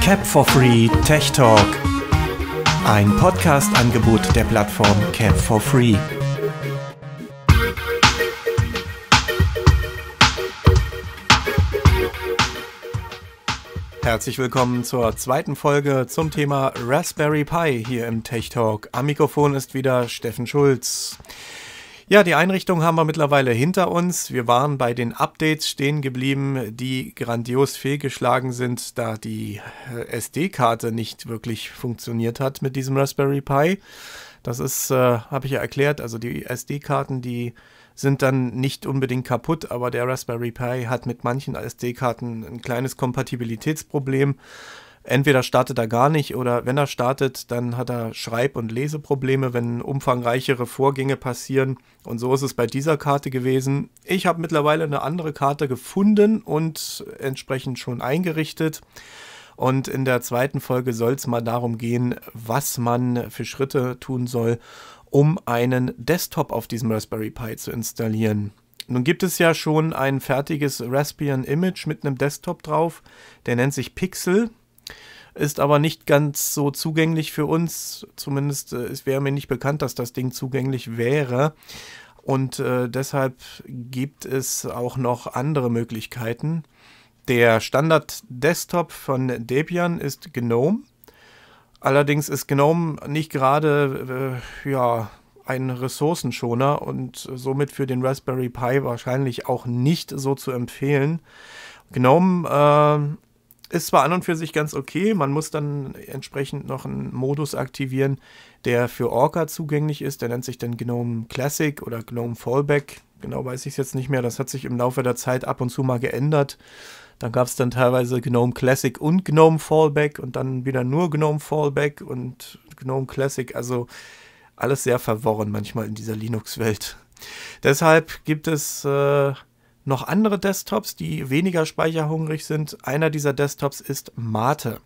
Cap for Free Tech Talk. Ein Podcast-Angebot der Plattform Cap for Free. Herzlich willkommen zur zweiten Folge zum Thema Raspberry Pi hier im Tech Talk. Am Mikrofon ist wieder Steffen Schulz. Ja, die Einrichtung haben wir mittlerweile hinter uns. Wir waren bei den Updates stehen geblieben, die grandios fehlgeschlagen sind, da die äh, SD-Karte nicht wirklich funktioniert hat mit diesem Raspberry Pi. Das ist, äh, habe ich ja erklärt, also die SD-Karten, die sind dann nicht unbedingt kaputt, aber der Raspberry Pi hat mit manchen SD-Karten ein kleines Kompatibilitätsproblem entweder startet er gar nicht oder wenn er startet, dann hat er Schreib- und Leseprobleme, wenn umfangreichere Vorgänge passieren. Und so ist es bei dieser Karte gewesen. Ich habe mittlerweile eine andere Karte gefunden und entsprechend schon eingerichtet. Und in der zweiten Folge soll es mal darum gehen, was man für Schritte tun soll, um einen Desktop auf diesem Raspberry Pi zu installieren. Nun gibt es ja schon ein fertiges Raspbian Image mit einem Desktop drauf, der nennt sich Pixel. Ist aber nicht ganz so zugänglich für uns. Zumindest äh, es wäre mir nicht bekannt, dass das Ding zugänglich wäre. Und äh, deshalb gibt es auch noch andere Möglichkeiten. Der Standard-Desktop von Debian ist GNOME. Allerdings ist GNOME nicht gerade äh, ja, ein Ressourcenschoner und somit für den Raspberry Pi wahrscheinlich auch nicht so zu empfehlen. GNOME äh, ist zwar an und für sich ganz okay, man muss dann entsprechend noch einen Modus aktivieren, der für Orca zugänglich ist. Der nennt sich dann GNOME Classic oder GNOME Fallback. Genau weiß ich es jetzt nicht mehr. Das hat sich im Laufe der Zeit ab und zu mal geändert. Dann gab es dann teilweise GNOME Classic und GNOME Fallback und dann wieder nur GNOME Fallback und GNOME Classic. Also alles sehr verworren manchmal in dieser Linux-Welt. Deshalb gibt es äh, noch andere Desktops, die weniger speicherhungrig sind. Einer dieser Desktops ist Mate.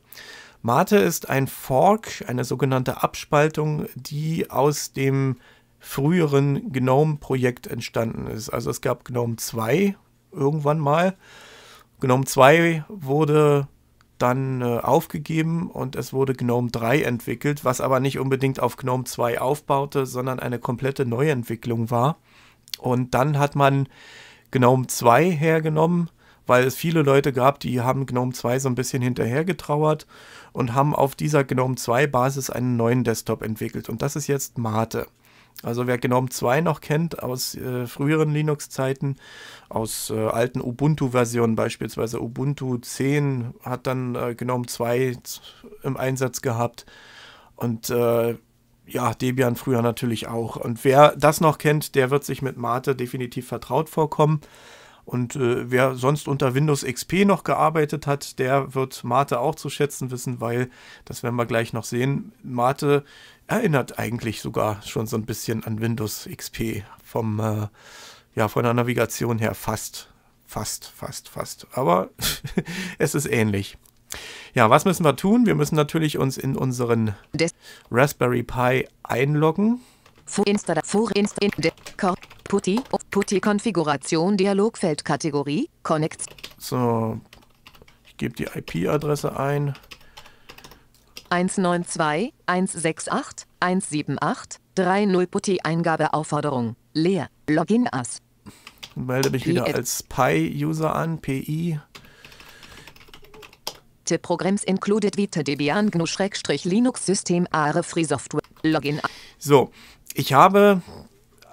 Mate ist ein Fork, eine sogenannte Abspaltung, die aus dem früheren GNOME-Projekt entstanden ist. Also es gab GNOME 2 irgendwann mal. GNOME 2 wurde dann äh, aufgegeben und es wurde GNOME 3 entwickelt, was aber nicht unbedingt auf GNOME 2 aufbaute, sondern eine komplette Neuentwicklung war. Und dann hat man GNOME 2 hergenommen, weil es viele Leute gab, die haben GNOME 2 so ein bisschen hinterhergetrauert und haben auf dieser GNOME 2 Basis einen neuen Desktop entwickelt und das ist jetzt Mate. Also wer GNOME 2 noch kennt aus äh, früheren Linux-Zeiten, aus äh, alten Ubuntu-Versionen beispielsweise, Ubuntu 10 hat dann äh, GNOME 2 im Einsatz gehabt und äh, ja, Debian früher natürlich auch. Und wer das noch kennt, der wird sich mit Mate definitiv vertraut vorkommen. Und äh, wer sonst unter Windows XP noch gearbeitet hat, der wird Mate auch zu schätzen wissen, weil, das werden wir gleich noch sehen, Mate erinnert eigentlich sogar schon so ein bisschen an Windows XP vom, äh, ja, von der Navigation her fast, fast, fast, fast. Aber es ist ähnlich. Ja, was müssen wir tun? Wir müssen natürlich uns in unseren Des Raspberry Pi einloggen. Putty, Putty Konfiguration Dialogfeld Kategorie Connects. So, ich gebe die IP-Adresse ein. 192.168.178.30 Putty Eingabeaufforderung leer Login as. Melde mich wieder als Pi User an, PI. The programs included Vita Debian GNU-Linux System Are Free Software Login. So, ich habe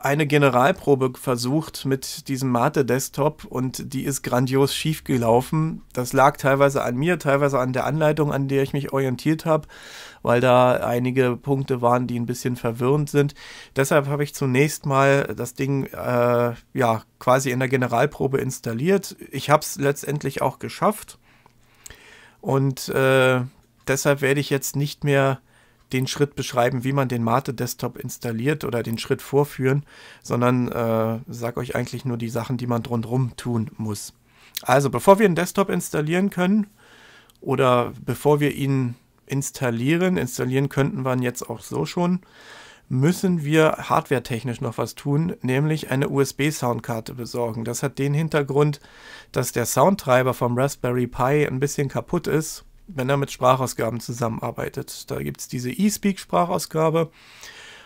eine Generalprobe versucht mit diesem Mate Desktop und die ist grandios schief gelaufen. Das lag teilweise an mir, teilweise an der Anleitung, an der ich mich orientiert habe, weil da einige Punkte waren, die ein bisschen verwirrend sind. Deshalb habe ich zunächst mal das Ding äh, ja quasi in der Generalprobe installiert. Ich habe es letztendlich auch geschafft. Und äh, deshalb werde ich jetzt nicht mehr den Schritt beschreiben, wie man den Mate Desktop installiert oder den Schritt vorführen, sondern äh, sage euch eigentlich nur die Sachen, die man drumherum tun muss. Also bevor wir einen Desktop installieren können oder bevor wir ihn installieren, installieren könnten wir ihn jetzt auch so schon, müssen wir hardwaretechnisch noch was tun, nämlich eine USB-Soundkarte besorgen. Das hat den Hintergrund, dass der Soundtreiber vom Raspberry Pi ein bisschen kaputt ist, wenn er mit Sprachausgaben zusammenarbeitet. Da gibt es diese eSpeak-Sprachausgabe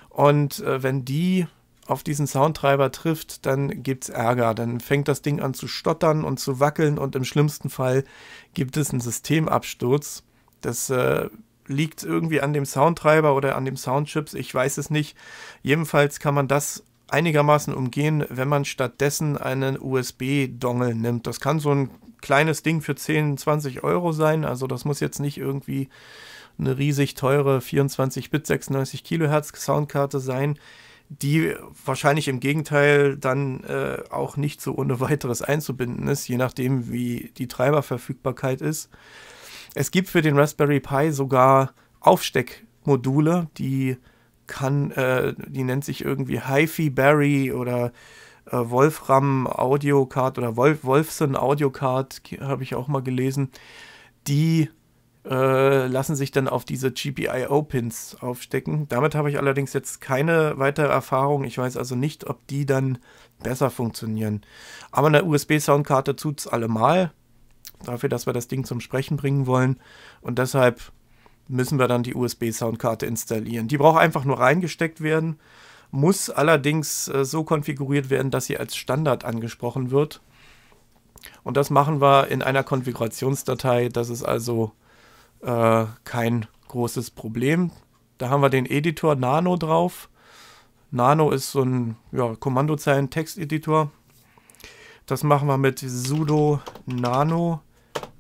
und äh, wenn die auf diesen Soundtreiber trifft, dann gibt es Ärger. Dann fängt das Ding an zu stottern und zu wackeln und im schlimmsten Fall gibt es einen Systemabsturz. Das äh, liegt es irgendwie an dem Soundtreiber oder an dem Soundchips, ich weiß es nicht. Jedenfalls kann man das einigermaßen umgehen, wenn man stattdessen einen USB-Dongle nimmt. Das kann so ein kleines Ding für 10, 20 Euro sein. Also das muss jetzt nicht irgendwie eine riesig teure 24-Bit 96 Kilohertz Soundkarte sein, die wahrscheinlich im Gegenteil dann äh, auch nicht so ohne weiteres einzubinden ist, je nachdem wie die Treiberverfügbarkeit ist. Es gibt für den Raspberry Pi sogar Aufsteckmodule, die kann, äh, die nennt sich irgendwie HiFi Berry oder äh, Wolfram Audio Card oder Wolf Wolfson Audio Card, habe ich auch mal gelesen. Die äh, lassen sich dann auf diese GPIO-Pins aufstecken. Damit habe ich allerdings jetzt keine weitere Erfahrung. Ich weiß also nicht, ob die dann besser funktionieren. Aber eine USB-Soundkarte tut es allemal dafür, dass wir das Ding zum Sprechen bringen wollen. Und deshalb müssen wir dann die USB-Soundkarte installieren. Die braucht einfach nur reingesteckt werden, muss allerdings äh, so konfiguriert werden, dass sie als Standard angesprochen wird. Und das machen wir in einer Konfigurationsdatei. Das ist also äh, kein großes Problem. Da haben wir den Editor Nano drauf. Nano ist so ein ja, Kommandozeilen-Texteditor. Das machen wir mit sudo nano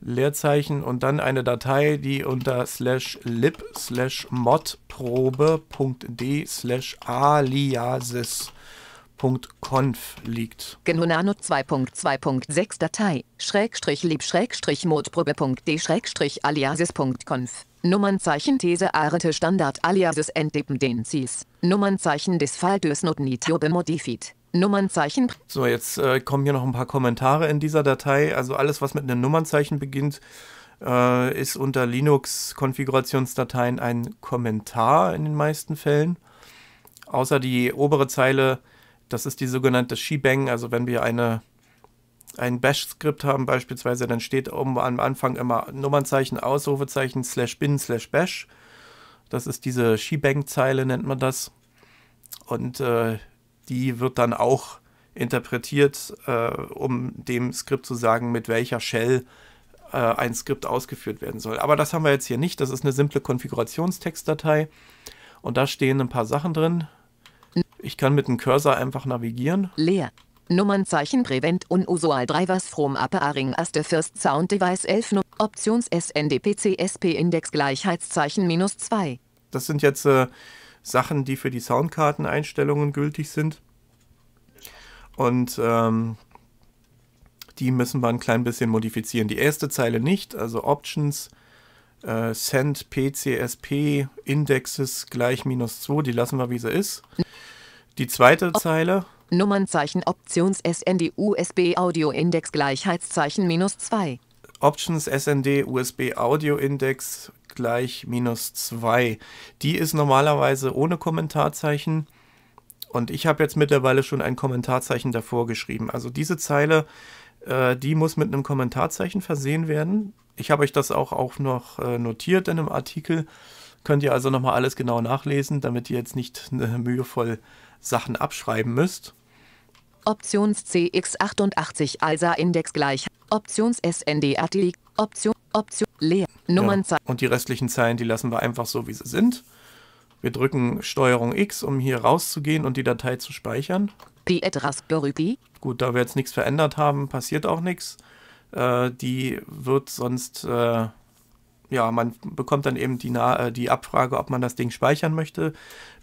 Leerzeichen und dann eine Datei, die unter slash lib slash modprobe.d slash aliasis.conf liegt. Genonano 2.2.6 Datei, Schrägstrich lib Schrägstrich modprobe.d Schrägstrich aliasis.conf. Nummernzeichen These Arete Standard Aliasis entdeppen den CIS. Nummernzeichen des Faldus not modifit. Nummernzeichen. So, jetzt äh, kommen hier noch ein paar Kommentare in dieser Datei. Also alles, was mit einem Nummernzeichen beginnt, äh, ist unter Linux-Konfigurationsdateien ein Kommentar in den meisten Fällen. Außer die obere Zeile, das ist die sogenannte Shebang. Also wenn wir eine, ein Bash-Skript haben beispielsweise, dann steht oben am Anfang immer Nummernzeichen, Ausrufezeichen, slash bin, slash bash. Das ist diese Shebang-Zeile, nennt man das. Und äh, die wird dann auch interpretiert, äh, um dem Skript zu sagen, mit welcher Shell äh, ein Skript ausgeführt werden soll. Aber das haben wir jetzt hier nicht. Das ist eine simple Konfigurationstextdatei und da stehen ein paar Sachen drin. Ich kann mit dem Cursor einfach navigieren. Leer. Nummernzeichen Prevent Unusual Drivers from Appearing as the First Sound Device 11 Options SNDPC SP Index Gleichheitszeichen minus 2. Das sind jetzt äh, Sachen, die für die Soundkarteneinstellungen gültig sind. Und ähm, die müssen wir ein klein bisschen modifizieren. Die erste Zeile nicht, also Options, äh, Send PCSP Indexes gleich minus 2, die lassen wir wie sie ist. Die zweite Zeile. Nummernzeichen Options SND USB Audio Index Gleichheitszeichen minus 2. Options SND USB Audio Index gleich minus 2. Die ist normalerweise ohne Kommentarzeichen und ich habe jetzt mittlerweile schon ein Kommentarzeichen davor geschrieben. Also diese Zeile, äh, die muss mit einem Kommentarzeichen versehen werden. Ich habe euch das auch, auch noch äh, notiert in einem Artikel. Könnt ihr also nochmal alles genau nachlesen, damit ihr jetzt nicht äh, mühevoll Sachen abschreiben müsst. Options CX88 ALSA Index gleich Options SND Artikel, Option, Option, leer, genau. Nummernzeichen. Ja. Und die restlichen Zeilen, die lassen wir einfach so, wie sie sind. Wir drücken Steuerung X, um hier rauszugehen und die Datei zu speichern. Gut, da wir jetzt nichts verändert haben, passiert auch nichts. Äh, die wird sonst, äh, ja, man bekommt dann eben die, Na äh, die Abfrage, ob man das Ding speichern möchte,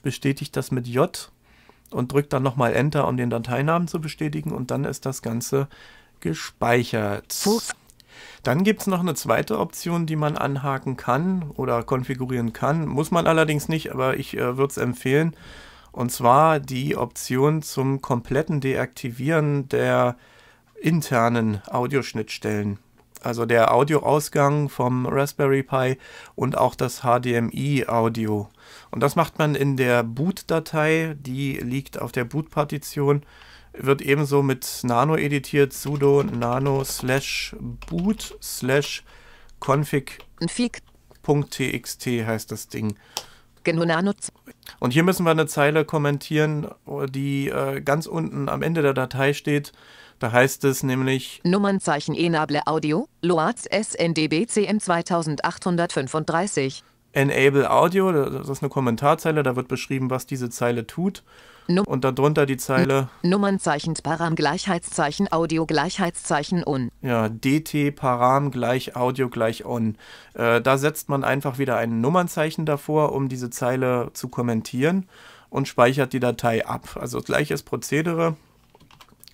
bestätigt das mit J und drückt dann nochmal Enter, um den Dateinamen zu bestätigen und dann ist das Ganze gespeichert. Dann gibt es noch eine zweite Option, die man anhaken kann oder konfigurieren kann. Muss man allerdings nicht, aber ich äh, würde es empfehlen. Und zwar die Option zum kompletten Deaktivieren der internen Audioschnittstellen. Also der Audioausgang vom Raspberry Pi und auch das HDMI-Audio. Und das macht man in der Boot-Datei, die liegt auf der Boot-Partition wird ebenso mit nano editiert, sudo nano slash boot slash config.txt heißt das Ding. Genau, nano. Und hier müssen wir eine Zeile kommentieren, die äh, ganz unten am Ende der Datei steht. Da heißt es nämlich Nummernzeichen Enable Audio, Loads SNDB CM 2835. Enable Audio, das ist eine Kommentarzeile, da wird beschrieben, was diese Zeile tut. Num und dann drunter die Zeile Nummernzeichen Param Gleichheitszeichen Audio Gleichheitszeichen on. Ja, DT Param gleich Audio gleich on. Äh, da setzt man einfach wieder ein Nummernzeichen davor, um diese Zeile zu kommentieren und speichert die Datei ab. Also gleiches Prozedere.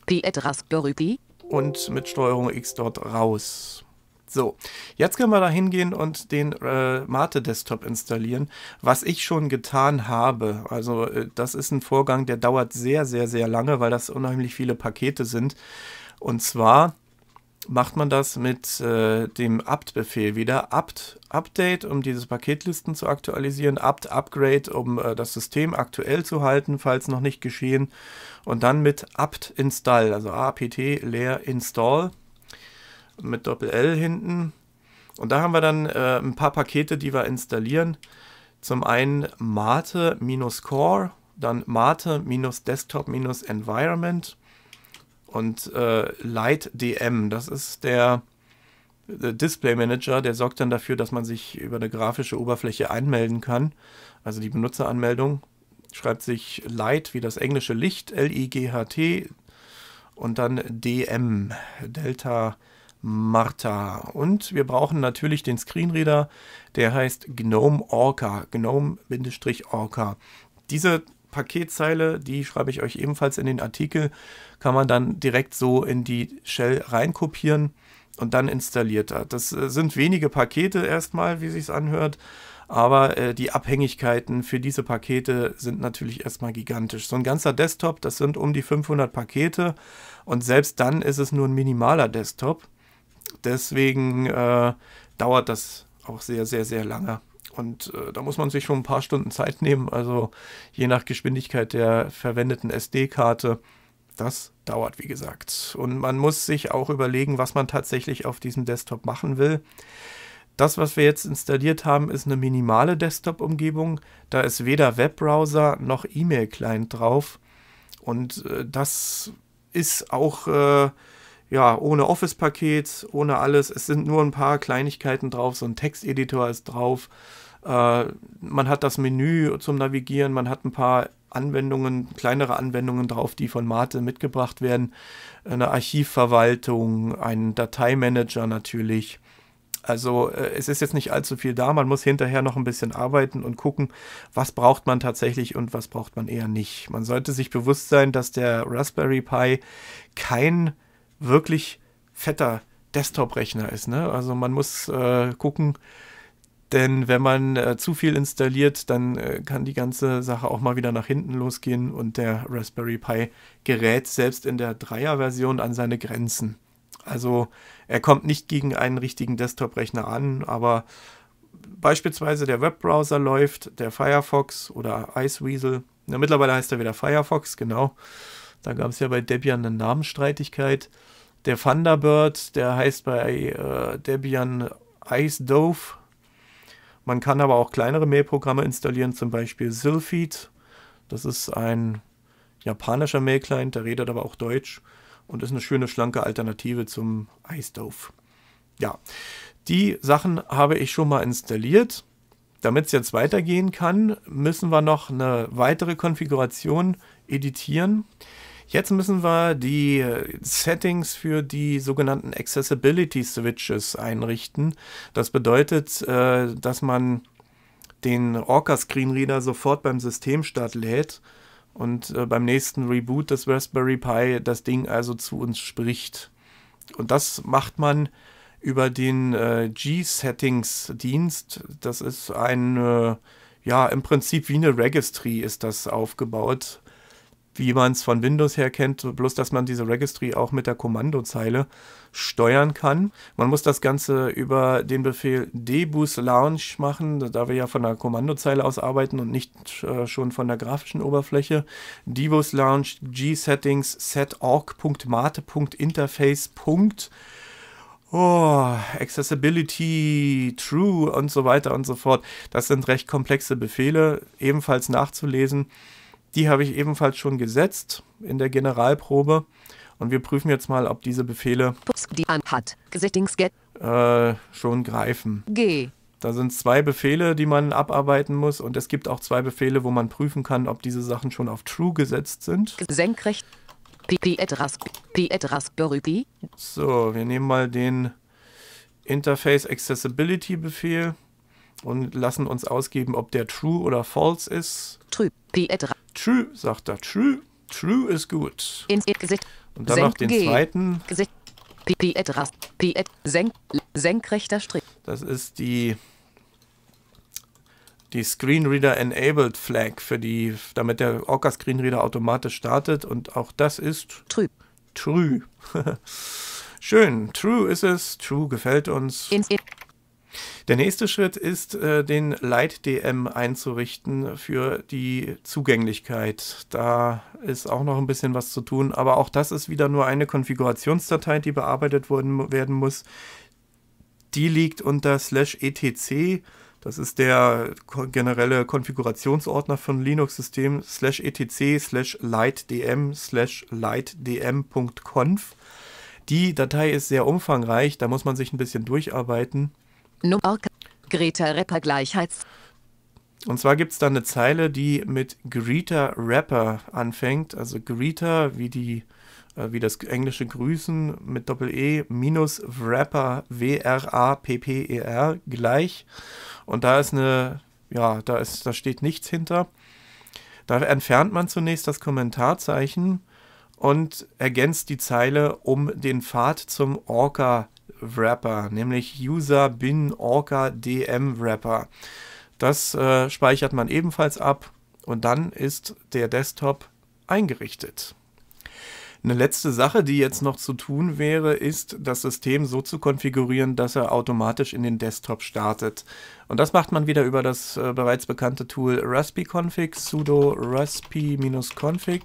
Pietras Dorupi. Und mit Steuerung X dort raus. So, jetzt können wir da hingehen und den äh, Mate Desktop installieren, was ich schon getan habe. Also äh, das ist ein Vorgang, der dauert sehr, sehr, sehr lange, weil das unheimlich viele Pakete sind. Und zwar macht man das mit äh, dem apt-Befehl wieder. apt update, um diese Paketlisten zu aktualisieren, apt upgrade, um äh, das System aktuell zu halten, falls noch nicht geschehen. Und dann mit apt install, also apt leer install mit Doppel-L hinten. Und da haben wir dann äh, ein paar Pakete, die wir installieren. Zum einen Mate-Core, dann Mate-Desktop-Environment und äh, LightDM. Das ist der, Display Manager, der sorgt dann dafür, dass man sich über eine grafische Oberfläche einmelden kann. Also die Benutzeranmeldung schreibt sich Light wie das englische Licht, L-I-G-H-T und dann DM, Delta Martha. Und wir brauchen natürlich den Screenreader, der heißt GNOME Orca, GNOME-Orca. Diese Paketzeile, die schreibe ich euch ebenfalls in den Artikel, kann man dann direkt so in die Shell reinkopieren und dann installiert er. Das äh, sind wenige Pakete erstmal, wie sich's anhört, aber äh, die Abhängigkeiten für diese Pakete sind natürlich erstmal gigantisch. So ein ganzer Desktop, das sind um die 500 Pakete und selbst dann ist es nur ein minimaler Desktop. Deswegen äh, dauert das auch sehr, sehr, sehr lange. Und äh, da muss man sich schon ein paar Stunden Zeit nehmen. Also je nach Geschwindigkeit der verwendeten SD-Karte. Das dauert, wie gesagt. Und man muss sich auch überlegen, was man tatsächlich auf diesem Desktop machen will. Das, was wir jetzt installiert haben, ist eine minimale Desktop-Umgebung. Da ist weder Webbrowser noch E-Mail-Client drauf. Und äh, das ist auch äh, ja, ohne Office-Paket, ohne alles. Es sind nur ein paar Kleinigkeiten drauf. So ein Texteditor ist drauf. Äh, man hat das Menü zum Navigieren. Man hat ein paar Anwendungen, kleinere Anwendungen drauf, die von Mate mitgebracht werden. Eine Archivverwaltung, ein Dateimanager natürlich. Also äh, es ist jetzt nicht allzu viel da. Man muss hinterher noch ein bisschen arbeiten und gucken, was braucht man tatsächlich und was braucht man eher nicht. Man sollte sich bewusst sein, dass der Raspberry Pi kein wirklich fetter Desktop-Rechner ist. Ne? Also man muss äh, gucken, denn wenn man äh, zu viel installiert, dann äh, kann die ganze Sache auch mal wieder nach hinten losgehen und der Raspberry Pi gerät selbst in der Dreier-Version an seine Grenzen. Also er kommt nicht gegen einen richtigen Desktop-Rechner an, aber beispielsweise der Webbrowser läuft, der Firefox oder Iceweasel. Na, mittlerweile heißt er wieder Firefox, genau. Da gab es ja bei Debian eine Namenstreitigkeit. Der Thunderbird, der heißt bei äh, Debian Ice Dove. Man kann aber auch kleinere Mailprogramme installieren, zum Beispiel Silfeed. Das ist ein japanischer Mail-Client, der redet aber auch Deutsch und ist eine schöne, schlanke Alternative zum Ice Dove. Ja, die Sachen habe ich schon mal installiert. Damit es jetzt weitergehen kann, müssen wir noch eine weitere Konfiguration editieren. Jetzt müssen wir die äh, Settings für die sogenannten Accessibility Switches einrichten. Das bedeutet, äh, dass man den Orca Screenreader sofort beim Systemstart lädt und äh, beim nächsten Reboot des Raspberry Pi das Ding also zu uns spricht. Und das macht man über den G-Settings-Dienst. Das ist ein, ja, im Prinzip wie eine Registry ist das aufgebaut wie man es von Windows her kennt, bloß dass man diese Registry auch mit der Kommandozeile steuern kann. Man muss das Ganze über den Befehl dbus launch machen, da wir ja von der Kommandozeile aus arbeiten und nicht äh, schon von der grafischen Oberfläche. dbus launch gsettings setorg.mate.interface. Oh, Accessibility, True und so weiter und so fort. Das sind recht komplexe Befehle, ebenfalls nachzulesen. Die habe ich ebenfalls schon gesetzt in der Generalprobe. Und wir prüfen jetzt mal, ob diese Befehle äh, schon greifen. Da sind zwei Befehle, die man abarbeiten muss. Und es gibt auch zwei Befehle, wo man prüfen kann, ob diese Sachen schon auf True gesetzt sind. Senkrecht. So, wir nehmen mal den Interface Accessibility Befehl und lassen uns ausgeben, ob der True oder False ist. True. True, sagt er. True. True ist gut. In, in, Gesicht. Und dann noch den G. zweiten. Gesicht. Piet, rast, Piet, senk, senkrechter Strich. Das ist die, die Screenreader Enabled Flag, für die, damit der Orca Screenreader automatisch startet. Und auch das ist. True. True. Schön. True ist es. True gefällt uns. In, in, der nächste Schritt ist, äh, den Light-DM einzurichten für die Zugänglichkeit. Da ist auch noch ein bisschen was zu tun, aber auch das ist wieder nur eine Konfigurationsdatei, die bearbeitet worden, werden muss. Die liegt unter slash etc. Das ist der generelle Konfigurationsordner von Linux-Systemen slash etc slash lightdm slash lightdm.conf. Die Datei ist sehr umfangreich, da muss man sich ein bisschen durcharbeiten. Num Greta Rapper Gleichheits. Und zwar gibt es da eine Zeile, die mit Greta Rapper anfängt. Also Greta, wie die äh, wie das englische Grüßen mit Doppel-E minus Wrapper, W-R-A-P-P-E-R e gleich. Und da ist eine, ja, da, ist, da steht nichts hinter. Da entfernt man zunächst das Kommentarzeichen und ergänzt die Zeile um den Pfad zum Orca Wrapper, nämlich User Bin Orca DM Wrapper. Das äh, speichert man ebenfalls ab und dann ist der Desktop eingerichtet. Eine letzte Sache, die jetzt noch zu tun wäre, ist, das System so zu konfigurieren, dass er automatisch in den Desktop startet. Und das macht man wieder über das äh, bereits bekannte Tool raspi-config, sudo raspi-config.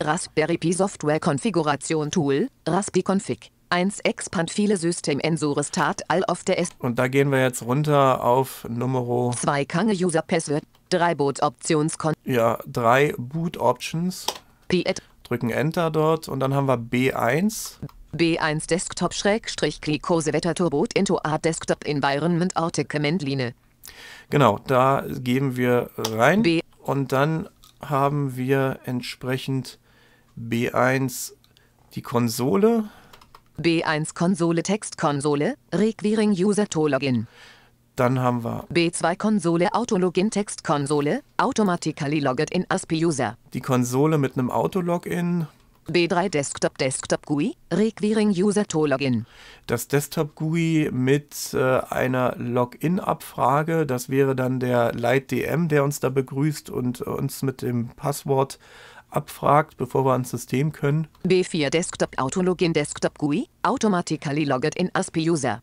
Raspberry Pi Software Konfiguration Tool, raspi-config. 1 Expand viele System Ensurestat all auf der S. Und da gehen wir jetzt runter auf Numero 2 Kange User Password, 3 Boot Options Kon Ja, 3 Boot Options. Piet. Drücken Enter dort und dann haben wir B1. B1 Desktop Schrägstrich Glicose Wetter Turbot into a Desktop Environment Orte Command Line. Genau, da geben wir rein B und dann haben wir entsprechend B1 die Konsole. B1 Konsole Textkonsole, Requiring User To Login. Dann haben wir B2 Konsole Autologin Textkonsole, Automatically Logged in ASPI User. Die Konsole mit einem Autologin. B3 Desktop Desktop GUI, Requiring User To Login. Das Desktop GUI mit äh, einer Login-Abfrage, das wäre dann der DM, der uns da begrüßt und äh, uns mit dem Passwort abfragt, bevor wir ans System können. B4 Desktop Autologin Desktop GUI, automatically logged in as user.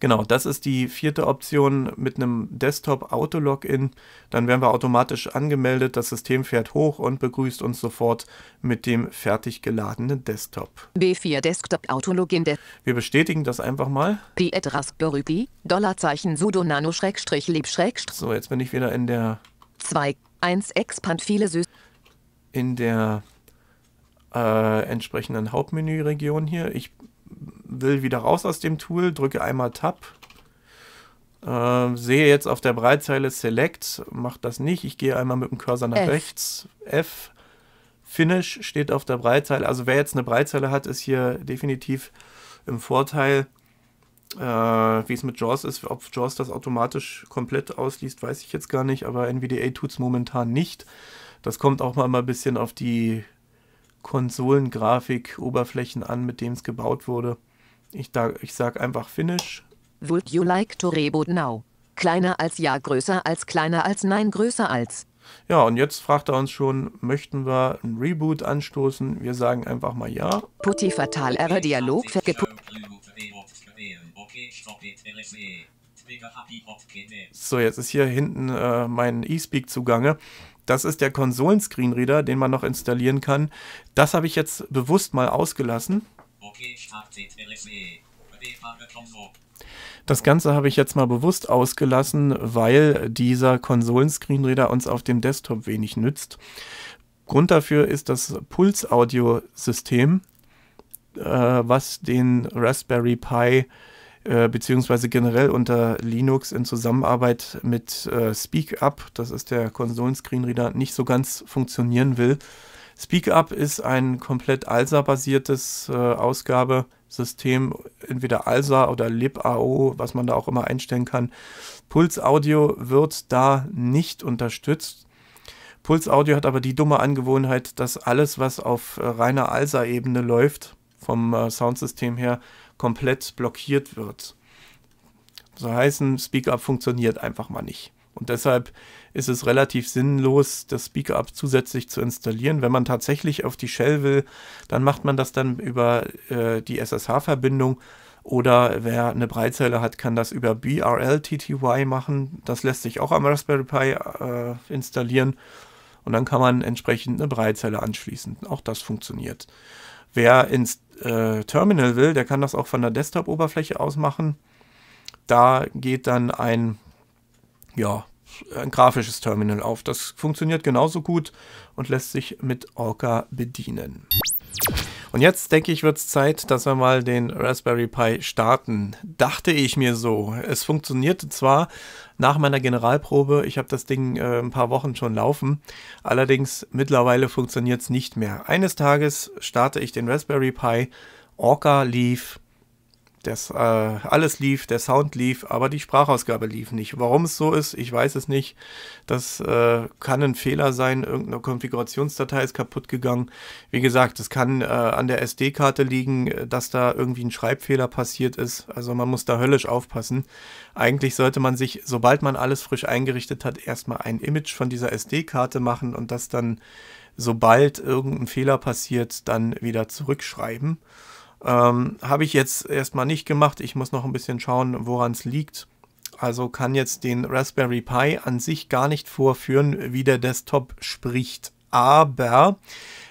Genau, das ist die vierte Option mit einem desktop Autologin. Dann werden wir automatisch angemeldet, das System fährt hoch und begrüßt uns sofort mit dem fertig geladenen Desktop. B4 Desktop Autologin Desktop. wir bestätigen das einfach mal. Pietras Berübi, Dollarzeichen Sudonano-Lib-. So, jetzt bin ich wieder in der 2, 1 Expand viele Süß in der äh, entsprechenden Hauptmenüregion hier. Ich will wieder raus aus dem Tool, drücke einmal Tab, äh, sehe jetzt auf der Breitzeile Select, macht das nicht. Ich gehe einmal mit dem Cursor nach F. rechts, F, Finish steht auf der Breitzeile. Also wer jetzt eine Breitzeile hat, ist hier definitiv im Vorteil. Äh, Wie es mit JAWS ist, ob JAWS das automatisch komplett ausliest, weiß ich jetzt gar nicht, aber NVDA tut es momentan nicht. Das kommt auch mal ein bisschen auf die Konsolengrafik, Oberflächen an, mit denen es gebaut wurde. Ich, da, ich sag einfach Finish. Would you like to reboot now? Kleiner als ja, größer als kleiner als nein, größer als. Ja, und jetzt fragt er uns schon, möchten wir ein Reboot anstoßen? Wir sagen einfach mal ja. Putti fatal error Dialog So, jetzt ist hier hinten äh, mein E-Speak zugange. Das ist der Konsolenscreenreader, den man noch installieren kann. Das habe ich jetzt bewusst mal ausgelassen. Das Ganze habe ich jetzt mal bewusst ausgelassen, weil dieser Konsolenscreenreader uns auf dem Desktop wenig nützt. Grund dafür ist das pulse audio system äh, was den Raspberry Pi äh, äh, beziehungsweise generell unter Linux in Zusammenarbeit mit äh, SpeakUp, das ist der Konsolenscreenreader, nicht so ganz funktionieren will. SpeakUp ist ein komplett ALSA-basiertes äh, Ausgabesystem, entweder ALSA oder libAO, was man da auch immer einstellen kann. Pulse Audio wird da nicht unterstützt. Pulse Audio hat aber die dumme Angewohnheit, dass alles, was auf äh, reiner ALSA-Ebene läuft, vom äh, Soundsystem her, komplett blockiert wird. So heißen, SpeakUp funktioniert einfach mal nicht. Und deshalb ist es relativ sinnlos, das SpeakUp zusätzlich zu installieren. Wenn man tatsächlich auf die Shell will, dann macht man das dann über äh, die SSH-Verbindung. Oder wer eine Breitzeile hat, kann das über BRLTTY machen. Das lässt sich auch am Raspberry Pi äh, installieren. Und dann kann man entsprechend eine Breitzeile anschließen. Auch das funktioniert. Wer ins äh, Terminal will, der kann das auch von der Desktop-Oberfläche aus machen. Da geht dann ein, ja, ein grafisches Terminal auf. Das funktioniert genauso gut und lässt sich mit Orca bedienen. Und jetzt denke ich, wird es Zeit, dass wir mal den Raspberry Pi starten. Dachte ich mir so. Es funktionierte zwar nach meiner Generalprobe, ich habe das Ding äh, ein paar Wochen schon laufen, allerdings mittlerweile funktioniert es nicht mehr. Eines Tages starte ich den Raspberry Pi Orca lief, das, äh, alles lief, der Sound lief, aber die Sprachausgabe lief nicht. Warum es so ist, ich weiß es nicht. Das äh, kann ein Fehler sein, irgendeine Konfigurationsdatei ist kaputt gegangen. Wie gesagt, es kann äh, an der SD-Karte liegen, äh, dass da irgendwie ein Schreibfehler passiert ist. Also man muss da höllisch aufpassen. Eigentlich sollte man sich, sobald man alles frisch eingerichtet hat, erstmal ein Image von dieser SD-Karte machen und das dann, sobald irgendein Fehler passiert, dann wieder zurückschreiben. Ähm, Habe ich jetzt erstmal nicht gemacht. Ich muss noch ein bisschen schauen, woran es liegt. Also kann jetzt den Raspberry Pi an sich gar nicht vorführen, wie der Desktop spricht. Aber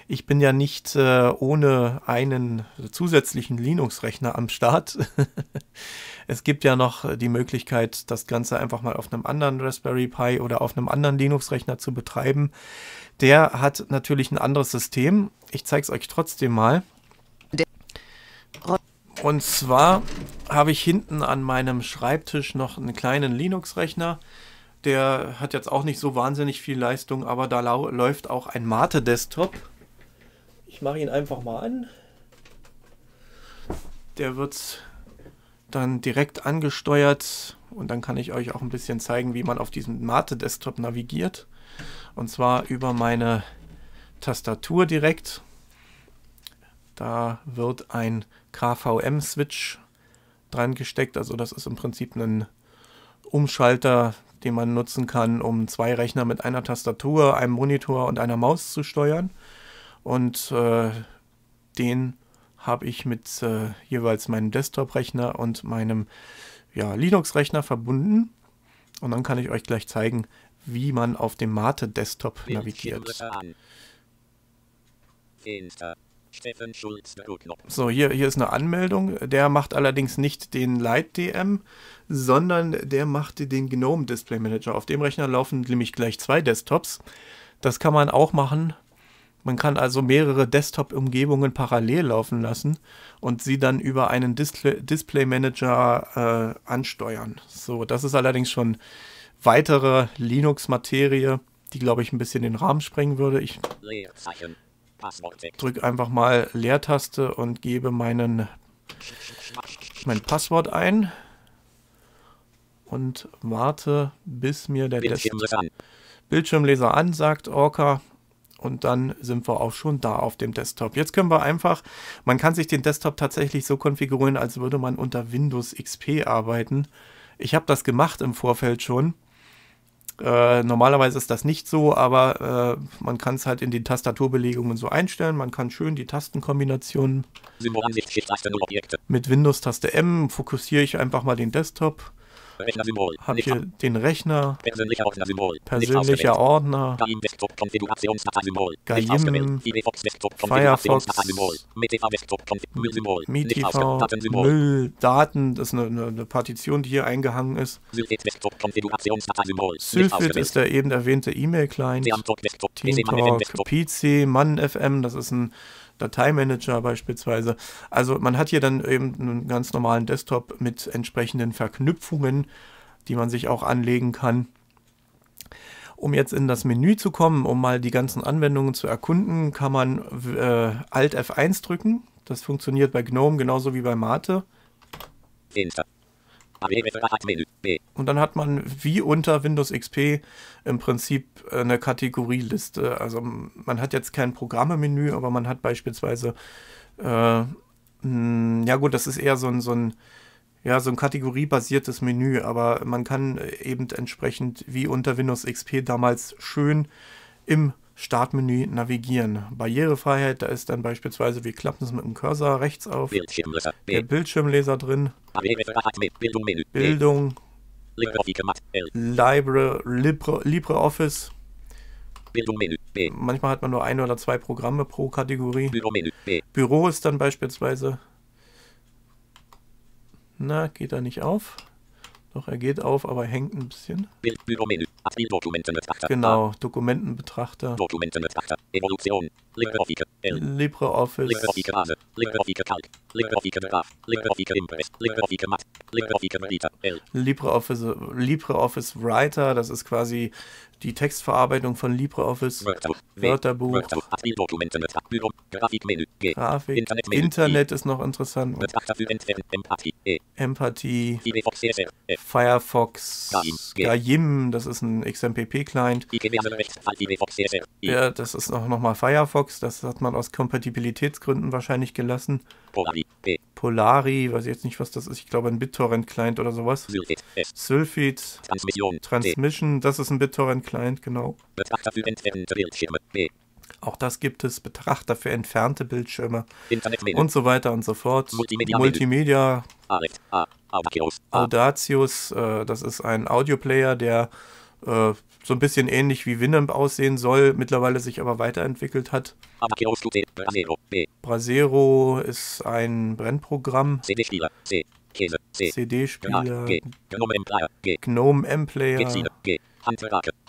ich bin ja nicht äh, ohne einen zusätzlichen Linux-Rechner am Start. es gibt ja noch die Möglichkeit, das Ganze einfach mal auf einem anderen Raspberry Pi oder auf einem anderen Linux-Rechner zu betreiben. Der hat natürlich ein anderes System. Ich zeige es euch trotzdem mal. Und zwar habe ich hinten an meinem Schreibtisch noch einen kleinen Linux-Rechner. Der hat jetzt auch nicht so wahnsinnig viel Leistung, aber da läuft auch ein Mate-Desktop. Ich mache ihn einfach mal an. Der wird dann direkt angesteuert und dann kann ich euch auch ein bisschen zeigen, wie man auf diesem Mate-Desktop navigiert. Und zwar über meine Tastatur direkt. Da wird ein KVM-Switch dran gesteckt. Also das ist im Prinzip ein Umschalter, den man nutzen kann, um zwei Rechner mit einer Tastatur, einem Monitor und einer Maus zu steuern. Und äh, den habe ich mit äh, jeweils meinem Desktop-Rechner und meinem ja, Linux-Rechner verbunden. Und dann kann ich euch gleich zeigen, wie man auf dem Mate Desktop navigiert. Insta. So, hier, hier ist eine Anmeldung. Der macht allerdings nicht den Light DM, sondern der macht den GNOME Display Manager. Auf dem Rechner laufen nämlich gleich zwei Desktops. Das kann man auch machen. Man kann also mehrere Desktop-Umgebungen parallel laufen lassen und sie dann über einen Display, Display Manager äh, ansteuern. So, das ist allerdings schon weitere Linux-Materie, die, glaube ich, ein bisschen den Rahmen sprengen würde. Ich drücke einfach mal Leertaste und gebe meinen, mein Passwort ein und warte, bis mir der Bildschirmleser, an. Bildschirmleser ansagt, Orca, und dann sind wir auch schon da auf dem Desktop. Jetzt können wir einfach, man kann sich den Desktop tatsächlich so konfigurieren, als würde man unter Windows XP arbeiten. Ich habe das gemacht im Vorfeld schon äh, normalerweise ist das nicht so, aber äh, man kann es halt in den Tastaturbelegungen so einstellen. Man kann schön die Tastenkombinationen mit Windows-Taste M fokussiere ich einfach mal den Desktop habe hier den Rechner, persönlicher Ordner, Symbol. persönlicher Ordner, Desktop Symbol, Gaim, Firefox, MeTV, Müll, Daten, das ist eine, eine, Partition, die hier eingehangen ist. Sylphid ist der eben erwähnte E-Mail-Client, PC, Mann FM, das ist ein Dateimanager beispielsweise. Also man hat hier dann eben einen ganz normalen Desktop mit entsprechenden Verknüpfungen, die man sich auch anlegen kann. Um jetzt in das Menü zu kommen, um mal die ganzen Anwendungen zu erkunden, kann man äh, Alt F1 drücken. Das funktioniert bei GNOME genauso wie bei Mate. Insta. E. Und dann hat man wie unter Windows XP im Prinzip äh, eine Kategorieliste. Also man hat jetzt kein Programmemenü, aber man hat beispielsweise, äh, hm, ja gut, das ist eher so ein, so ein ja, so ein kategoriebasiertes Menü, aber man kann eben entsprechend wie unter Windows XP damals schön im Startmenü navigieren. Barrierefreiheit, da ist dann beispielsweise, wir klappen es mit dem Cursor rechts auf, Bildschirmleser, der Bildschirmleser drin, Bildung, Bildung Libre, Libre, LibreOffice. Manchmal hat man nur ein oder zwei Programme pro Kategorie. Büro, Menü, Büro ist dann beispielsweise. Na, geht da nicht auf. Doch, er geht auf, aber hängt ein bisschen. Bildbüromenü. Dokumentenbetrachter. Genau, Dokumentenbetrachter. Dokumentenbetrachter. Evolution. LibreOffice. LibreOffice. LibreOffice Base. LibreOffice Calc. LibreOffice Graph. LibreOffice Impress. LibreOffice Mat. LibreOffice Writer. LibreOffice, LibreOffice Writer, das ist quasi die Textverarbeitung von LibreOffice, Wörterbuch, Grafikmenü, Grafik, Internetmenü, Internet ist noch interessant. Empathie, e. Empathie, e e. Firefox, Gajim, das ist ein XMPP-Client. E ja, das ist auch nochmal Firefox, das hat man aus Kompatibilitätsgründen wahrscheinlich gelassen. Polari, Polari, weiß ich jetzt nicht, was das ist. Ich glaube, ein BitTorrent-Client oder sowas. Sylphid. Transmission. Transmission. Das ist ein BitTorrent-Client, genau. Betrachter für entfernte Bildschirme. B. Auch das gibt es. Betrachter für entfernte Bildschirme. Und so weiter und so fort. Multimedia. Multimedia. Multimedia. Audatius. Äh, das ist ein Audioplayer, der äh, so ein bisschen ähnlich wie Winamp aussehen soll, mittlerweile sich aber weiterentwickelt hat. Brasero ist ein Brennprogramm. CD-Spieler, CD-Spieler, Gnome M-Player,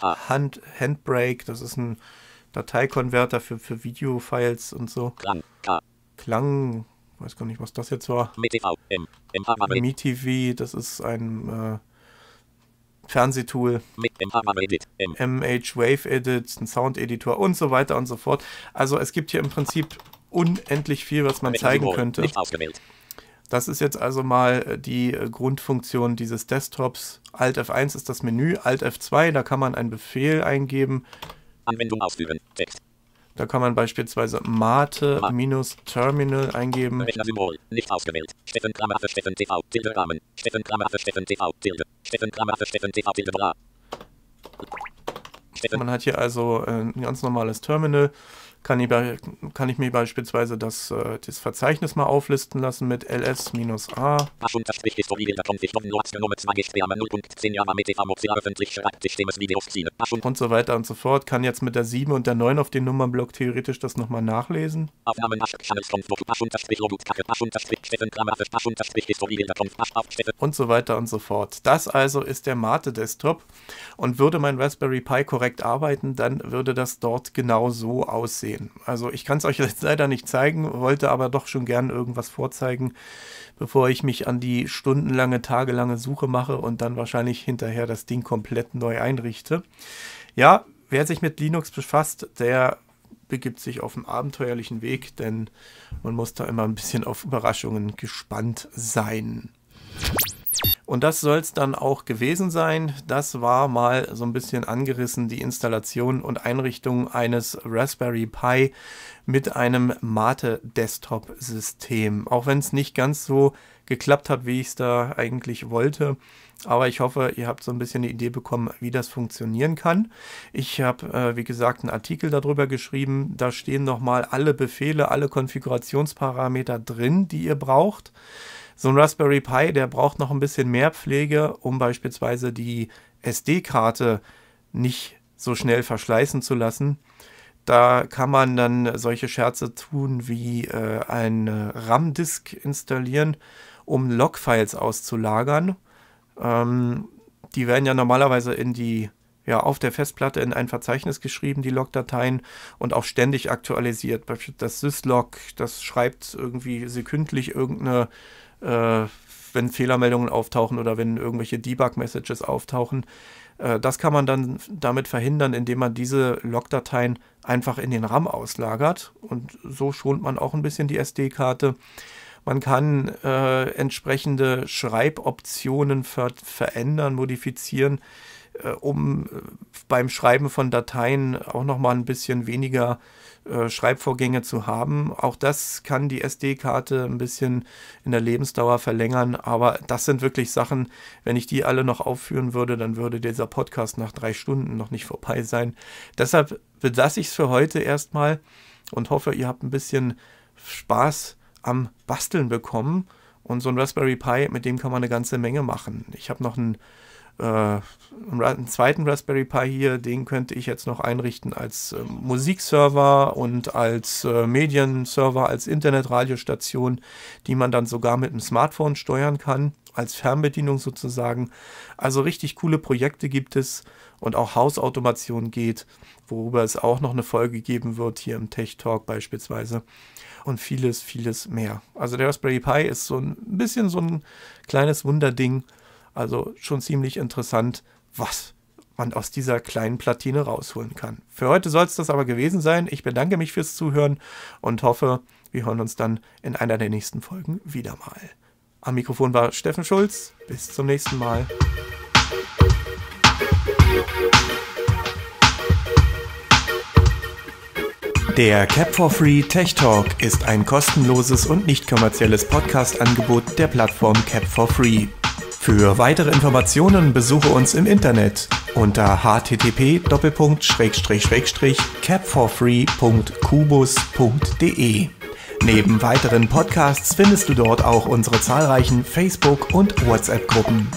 Hand, Handbrake, das ist ein Dateikonverter für, für Videofiles und so. Klang, Klang, weiß gar nicht, was das jetzt war. MITV, das ist ein äh, Fernsehtool, MH Wave Edit, ein Sound-Editor und so weiter und so fort. Also es gibt hier im Prinzip unendlich viel, was man zeigen könnte. Das ist jetzt also mal äh, die äh, Grundfunktion dieses Desktops. Alt F1 ist das Menü, Alt F2, da kann man einen Befehl eingeben. Anwendung ausführen, Text. Da kann man beispielsweise Mate-Terminal eingeben. Rechner-Symbol, nicht ausgewählt. Steffen Klammer für Steffen TV, Tilde Rahmen. Steffen Klammer für Steffen TV, Tilde. Steffen, Klammer für Steffen, TV, Tilde, Man hat hier also äh, ein ganz normales Terminal kann ich, kann ich mir beispielsweise das, äh, das Verzeichnis mal auflisten lassen mit ls-a. Und so weiter und so fort. Kann jetzt mit der 7 und der 9 auf den Nummernblock theoretisch das nochmal nachlesen. Und so weiter und so fort. Das also ist der Mate Desktop. Und würde mein Raspberry Pi korrekt arbeiten, dann würde das dort genau so aussehen sehen. Also ich kann es euch jetzt leider nicht zeigen, wollte aber doch schon gern irgendwas vorzeigen, bevor ich mich an die stundenlange, tagelange Suche mache und dann wahrscheinlich hinterher das Ding komplett neu einrichte. Ja, wer sich mit Linux befasst, der begibt sich auf einen abenteuerlichen Weg, denn man muss da immer ein bisschen auf Überraschungen gespannt sein. Und das soll es dann auch gewesen sein. Das war mal so ein bisschen angerissen die Installation und Einrichtung eines Raspberry Pi mit einem Mate Desktop System. Auch wenn es nicht ganz so geklappt hat, wie ich es da eigentlich wollte. Aber ich hoffe, ihr habt so ein bisschen eine Idee bekommen, wie das funktionieren kann. Ich habe, äh, wie gesagt, einen Artikel darüber geschrieben. Da stehen nochmal alle Befehle, alle Konfigurationsparameter drin, die ihr braucht. So ein Raspberry Pi, der braucht noch ein bisschen mehr Pflege, um beispielsweise die SD-Karte nicht so schnell verschleißen zu lassen. Da kann man dann solche Scherze tun wie äh, eine äh, RAM-Disk installieren, um Log-Files auszulagern. Ähm, die werden ja normalerweise in die ja, auf der Festplatte in ein Verzeichnis geschrieben, die Log-Dateien, und auch ständig aktualisiert. Das Syslog, das schreibt irgendwie sekündlich irgendeine äh, wenn Fehlermeldungen auftauchen oder wenn irgendwelche Debug-Messages auftauchen. Äh, das kann man dann damit verhindern, indem man diese Logdateien einfach in den RAM auslagert und so schont man auch ein bisschen die SD-Karte. Man kann äh, entsprechende Schreiboptionen ver verändern, modifizieren. Äh, um äh, beim Schreiben von Dateien auch nochmal ein bisschen weniger äh, Schreibvorgänge zu haben. Auch das kann die SD-Karte ein bisschen in der Lebensdauer verlängern, aber das sind wirklich Sachen, wenn ich die alle noch aufführen würde, dann würde dieser Podcast nach drei Stunden noch nicht vorbei sein. Deshalb belasse ich es für heute erstmal und hoffe, ihr habt ein bisschen Spaß am Basteln bekommen. Und so ein Raspberry Pi, mit dem kann man eine ganze Menge machen. Ich habe noch einen äh, einen zweiten Raspberry Pi hier, den könnte ich jetzt noch einrichten als äh, Musikserver und als äh, Medienserver, als Internetradiostation, die man dann sogar mit dem Smartphone steuern kann, als Fernbedienung sozusagen. Also richtig coole Projekte gibt es und auch Hausautomation geht, worüber es auch noch eine Folge geben wird, hier im Tech Talk beispielsweise. Und vieles, vieles mehr. Also der Raspberry Pi ist so ein bisschen so ein kleines Wunderding also schon ziemlich interessant, was man aus dieser kleinen Platine rausholen kann. Für heute soll es das aber gewesen sein. Ich bedanke mich fürs Zuhören und hoffe, wir hören uns dann in einer der nächsten Folgen wieder mal. Am Mikrofon war Steffen Schulz. Bis zum nächsten Mal. Der Cap for Free Tech Talk ist ein kostenloses und nicht kommerzielles Podcast-Angebot der Plattform Cap for Free. Für weitere Informationen besuche uns im Internet unter http://capforfree.kubus.de. Neben weiteren Podcasts findest du dort auch unsere zahlreichen Facebook- und WhatsApp-Gruppen.